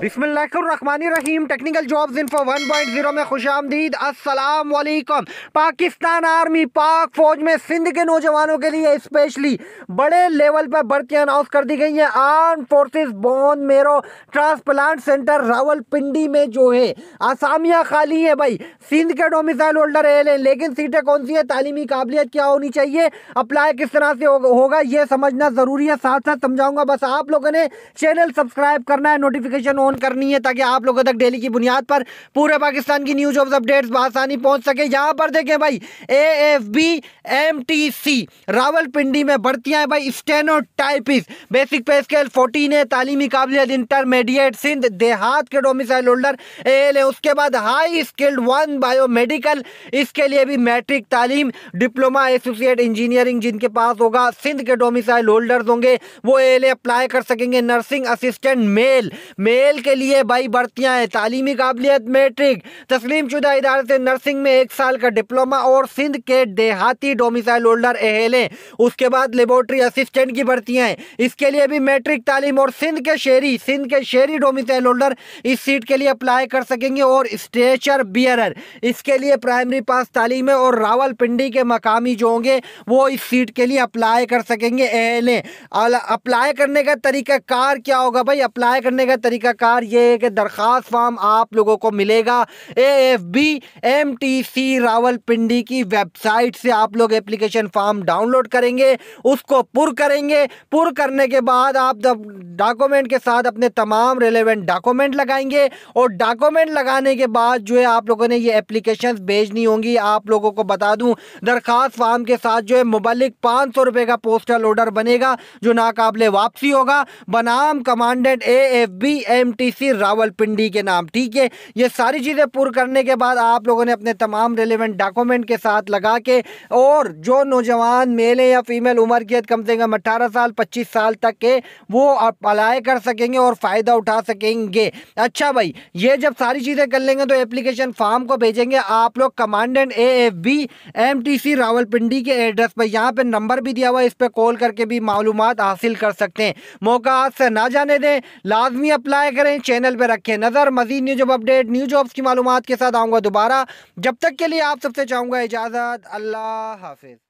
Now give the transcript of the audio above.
बिस्मिल्लाम technical jobs info 1.0 में खुश आमदीद अस्सलाम वालेकुम पाकिस्तान आर्मी पाक फौज में सिंध के नौजवानों के लिए स्पेशली बड़े लेवल पर भर्तियां अनाउंस कर दी गई हैं arm forces bone marrow transplant centre Rawalpindi में जो है आसामियाँ खाली है भाई सिंध के डोमिसाइल होल्डर एल हैं लेकिन सीटें कौन सी है तालीमी काबिलियत क्या होनी चाहिए अप्लाई किस तरह से हो, होगा समझना ज़रूरी है साथ साथ समझाऊँगा बस आप लोगों ने चैनल सब्सक्राइब करना है नोटिफिकेशन ऑन ऑन करनी है ताकि आप लोगों तक डेली की बुनियाद पर पूरे पाकिस्तान की न्यूज ऑफ अपडेट्स बसानी पहुंच सके यहाँ पर देखें भाई A F B M T C Rawalpindi में भर्तियाँ हैं भाई steno typist basic pay scale fourteen है तालीमी काबिलियत इंटरमीडिएट सिंध देहात के डोमिसाइल होल्डर एल है उसके बाद high skilled one biomedical इसके लिए भी मैट्रिक तालीम डिप्लोमा एसोसिएट इंजीनियरिंग जिनके पास होगा सिंध के डोमिसाइल होल्डर्स होंगे वो एल अप्लाई कर सकेंगे नर्सिंग असिस्टेंट मेल मेल मसाइल के लिए बाई भर्तियाँ हैं तालीमी काबिलियत मेट्रिक तस्लीम शुदा इदारे से नर्सिंग में एक साल का डिप्लोमा और सिंध के देहाती डोमिसाइल होल्डर अहलें उसके बाद लेबोरेटरी असिस्टेंट की भर्तियाँ हैं इसके लिए भी मेट्रिक तालीम और सिंध के शहरी सिंध के शहरी डोमिसाइल होल्डर इस सीट के लिए अप्लाई कर सकेंगे और स्ट्रेचर बियर इसके लिए प्राइमरी पास तालीम है और रावल पिंडी के मकामी जो होंगे वो इस सीट के लिए अप्लाई कर सकेंगे अहलें अप्लाई करने का तरीका कार क्या होगा भाई अप्लाई करने का तरीका कार सरकार ये है कि दरख्वास्त फॉर्म आप लोगों को मिलेगा A F B M T C Rawalpindi की वेबसाइट से आप लोग एप्लीकेशन फॉर्म डाउनलोड करेंगे उसको पुर करेंगे पुर करने के बाद आप डॉक्यूमेंट के साथ अपने तमाम रिलेवेंट डॉक्यूमेंट लगाएंगे और डॉक्यूमेंट लगाने के बाद जो है आप लोगों ने ये एप्लीकेशन भेजनी होंगी आप लोगों को बता दूँ दरख्वास्त फार्म के साथ जो है मुबलिक पाँच सौ रुपये का पोस्टल ऑर्डर बनेगा जो नाकबले वापसी होगा बनाम commandant A F B M MTC Rawalpindi के नाम ठीक है ये सारी चीज़ें पूर्व करने के बाद आप लोगों ने अपने तमाम रेलिवेंट डॉक्यूमेंट के साथ लगा के और जो नौजवान मेल या फीमेल उम्र की कम से कम अट्ठारह साल पच्चीस साल तक के वो अप्लाई कर सकेंगे और फ़ायदा उठा सकेंगे अच्छा भाई ये जब सारी चीज़ें कर लेंगे तो एप्लीकेशन फॉर्म को भेजेंगे आप लोग commandant A F B M T C Rawalpindi के एड्रेस पर यहाँ पर नंबर भी दिया हुआ है इस पर कॉल करके भी मालूम हासिल कर सकते हैं मौका हाथ से ना जाने दें लाजमी अप्लाई करें करें चैनल पर रखें नज़र मजीद news job update news jobs की मालूम के साथ आऊँगा दोबारा जब तक के लिए आप सबसे चाहूँगा इजाज़त अल्लाह हाफिज़